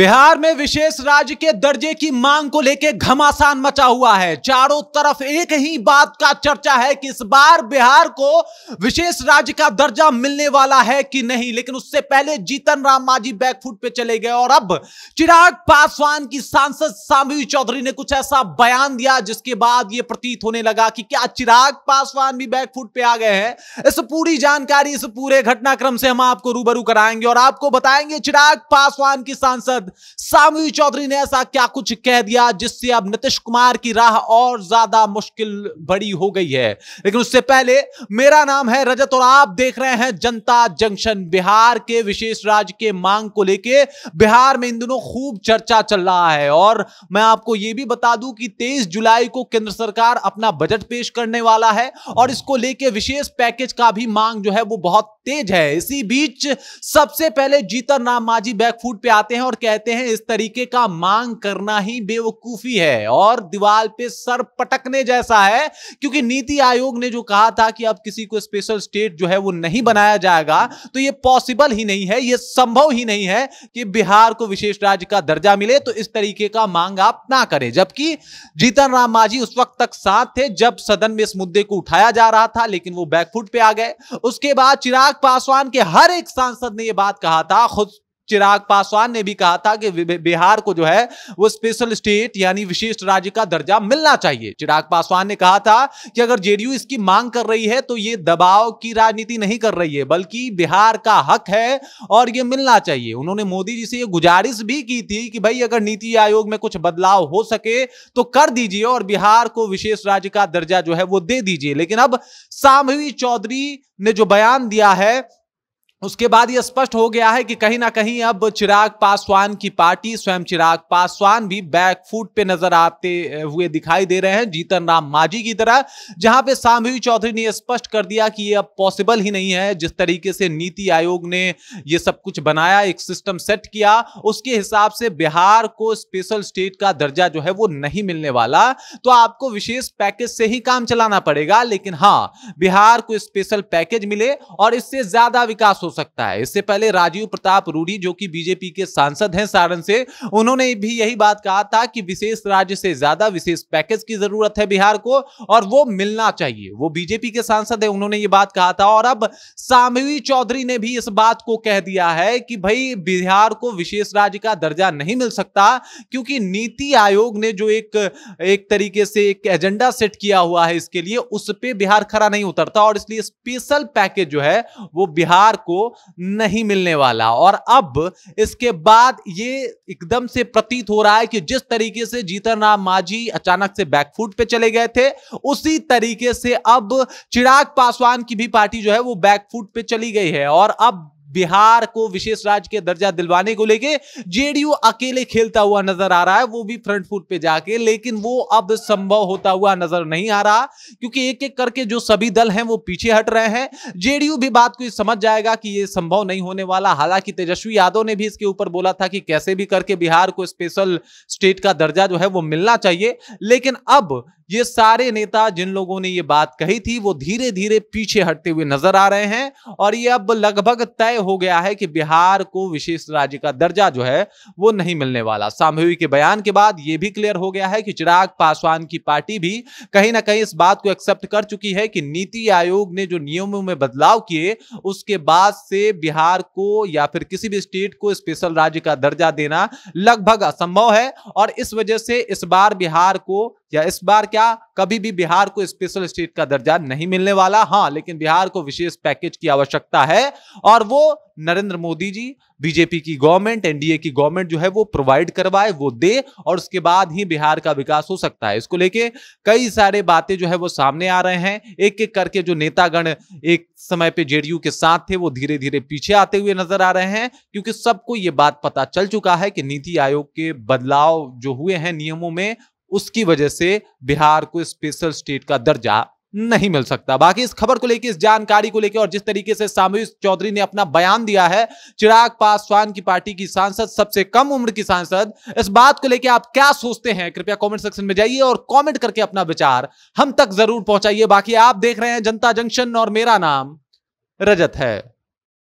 बिहार में विशेष राज्य के दर्जे की मांग को लेकर घमासान मचा हुआ है चारों तरफ एक ही बात का चर्चा है कि इस बार बिहार को विशेष राज्य का दर्जा मिलने वाला है कि नहीं लेकिन उससे पहले जीतन राम मांझी बैकफुट पे चले गए और अब चिराग पासवान की सांसद साम्बी चौधरी ने कुछ ऐसा बयान दिया जिसके बाद ये प्रतीत होने लगा कि क्या चिराग पासवान भी बैकफुट पे आ गए हैं इस पूरी जानकारी इस पूरे घटनाक्रम से हम आपको रूबरू कराएंगे और आपको बताएंगे चिराग पासवान की सांसद बाद सामवी चौधरी ने ऐसा क्या कुछ कह दिया जिससे अब नीतीश कुमार की राह और ज्यादा मुश्किल बड़ी हो गई है लेकिन उससे पहले मेरा नाम है रजत और आप देख रहे हैं जनता जंक्शन बिहार के विशेष राज्य के मांग को लेके बिहार में इन दिनों खूब चर्चा चल रहा है और मैं आपको यह भी बता दूं कि तेईस जुलाई को केंद्र सरकार अपना बजट पेश करने वाला है और इसको लेके विशेष पैकेज का भी मांग जो है वो बहुत तेज है इसी बीच सबसे पहले जीतन राम माझी बैकफूट पे आते हैं और कहते कहते हैं इस तरीके का मांग करना ही बेवकूफी है और दीवार पे सर पटकने जैसा है क्योंकि नीति आयोग ने जो कहा था कि अब किसी को स्पेशल स्टेट जो है वो नहीं बनाया जाएगा तो ये पॉसिबल ही नहीं है ये संभव ही नहीं है कि बिहार को विशेष राज्य का दर्जा मिले तो इस तरीके का मांग आप ना करें जबकि जीतन राम मांझी उस वक्त तक साथ थे जब सदन में इस मुद्दे को उठाया जा रहा था लेकिन वो बैकफुट पे आ गए उसके बाद चिराग पासवान के हर एक सांसद ने यह बात कहा था खुद चिराग पासवान ने भी कहा था कि बिहार को जो है वो स्पेशल स्टेट यानी विशिष्ट राज्य का दर्जा मिलना चाहिए चिराग पासवान ने कहा था कि अगर जेडीयू इसकी मांग कर रही है तो ये दबाव की राजनीति नहीं कर रही है बल्कि बिहार का हक है और ये मिलना चाहिए उन्होंने मोदी जी से ये गुजारिश भी की थी कि भाई अगर नीति आयोग में कुछ बदलाव हो सके तो कर दीजिए और बिहार को विशेष राज्य का दर्जा जो है वो दे दीजिए लेकिन अब सामवी चौधरी ने जो बयान दिया है उसके बाद यह स्पष्ट हो गया है कि कहीं ना कहीं अब चिराग पासवान की पार्टी स्वयं चिराग पासवान भी बैकफुट पे नजर आते हुए दिखाई दे रहे हैं जीतन राम मांझी की तरह जहां पे सांभवी चौधरी ने स्पष्ट कर दिया कि यह अब पॉसिबल ही नहीं है जिस तरीके से नीति आयोग ने यह सब कुछ बनाया एक सिस्टम सेट किया उसके हिसाब से बिहार को स्पेशल स्टेट का दर्जा जो है वो नहीं मिलने वाला तो आपको विशेष पैकेज से ही काम चलाना पड़ेगा लेकिन हाँ बिहार को स्पेशल पैकेज मिले और इससे ज्यादा विकास हो सकता है इससे पहले राजीव प्रताप रूढ़ी जो कि बीजेपी के सांसद हैं सारण से उन्होंने भी यही बात कहा था कि विशेष राज्य से ज्यादा विशेष पैकेज की जरूरत है बिहार को और वो मिलना चाहिए वो बीजेपी के सांसद है उन्होंने ये बात कहा था और अब सामवी चौधरी ने भी इस बात को कह दिया है कि भाई बिहार को विशेष राज्य का दर्जा नहीं मिल सकता क्योंकि नीति आयोग ने जो एक एक तरीके से एक एजेंडा सेट किया हुआ है इसके लिए उस पर बिहार खड़ा नहीं उतरता और इसलिए स्पेशल पैकेज जो है वो बिहार को नहीं मिलने वाला और अब इसके बाद ये एकदम से प्रतीत हो रहा है कि जिस तरीके से जीतन राम मांझी अचानक से बैकफुट पे चले गए थे उसी तरीके से अब चिराग पासवान की भी पार्टी जो है वो बैकफुट पे चली गई है और अब बिहार को विशेष राज्य के दर्जा दिलवाने को लेके जेडीयू अकेले खेलता हुआ नजर आ रहा है वो भी फ्रंट फुट पे जाके लेकिन वो अब संभव होता हुआ नजर नहीं आ रहा क्योंकि एक एक करके जो सभी दल हैं वो पीछे हट रहे हैं जेडीयू भी बात को समझ जाएगा कि ये संभव नहीं होने वाला हालांकि तेजस्वी यादव ने भी इसके ऊपर बोला था कि कैसे भी करके बिहार को स्पेशल स्टेट का दर्जा जो है वो मिलना चाहिए लेकिन अब ये सारे नेता जिन लोगों ने ये बात कही थी वो धीरे धीरे पीछे हटते हुए नजर आ रहे हैं और ये अब लगभग तय हो गया है कि बिहार को विशेष राज्य का दर्जा जो है वो नहीं मिलने वाला सांभवी के बयान के बाद ये भी क्लियर हो गया है कि चिराग पासवान की पार्टी भी कहीं ना कहीं इस बात को एक्सेप्ट कर चुकी है कि नीति आयोग ने जो नियमों में बदलाव किए उसके बाद से बिहार को या फिर किसी भी स्टेट को स्पेशल राज्य का दर्जा देना लगभग असंभव है और इस वजह से इस बार बिहार को या इस बार क्या कभी भी बिहार को स्पेशल स्टेट का दर्जा नहीं मिलने वाला हाँ लेकिन बिहार को विशेष पैकेज की आवश्यकता है और वो नरेंद्र मोदी जी बीजेपी की गवर्नमेंट एनडीए की गवर्नमेंट जो है वो प्रोवाइड करवाए वो दे और उसके बाद ही बिहार का विकास हो सकता है इसको लेके कई सारे बातें जो है वो सामने आ रहे हैं एक एक करके जो नेतागण एक समय पे जेडीयू के साथ थे वो धीरे धीरे पीछे आते हुए नजर आ रहे हैं क्योंकि सबको ये बात पता चल चुका है कि नीति आयोग के बदलाव जो हुए हैं नियमों में उसकी वजह से बिहार को स्पेशल स्टेट का दर्जा नहीं मिल सकता बाकी इस खबर को लेकर इस जानकारी को लेकर और जिस तरीके से सामूहिक चौधरी ने अपना बयान दिया है चिराग पासवान की पार्टी की सांसद सबसे कम उम्र की सांसद इस बात को लेकर आप क्या सोचते हैं कृपया कमेंट सेक्शन में जाइए और कमेंट करके अपना विचार हम तक जरूर पहुंचाइए बाकी आप देख रहे हैं जनता जंक्शन और मेरा नाम रजत है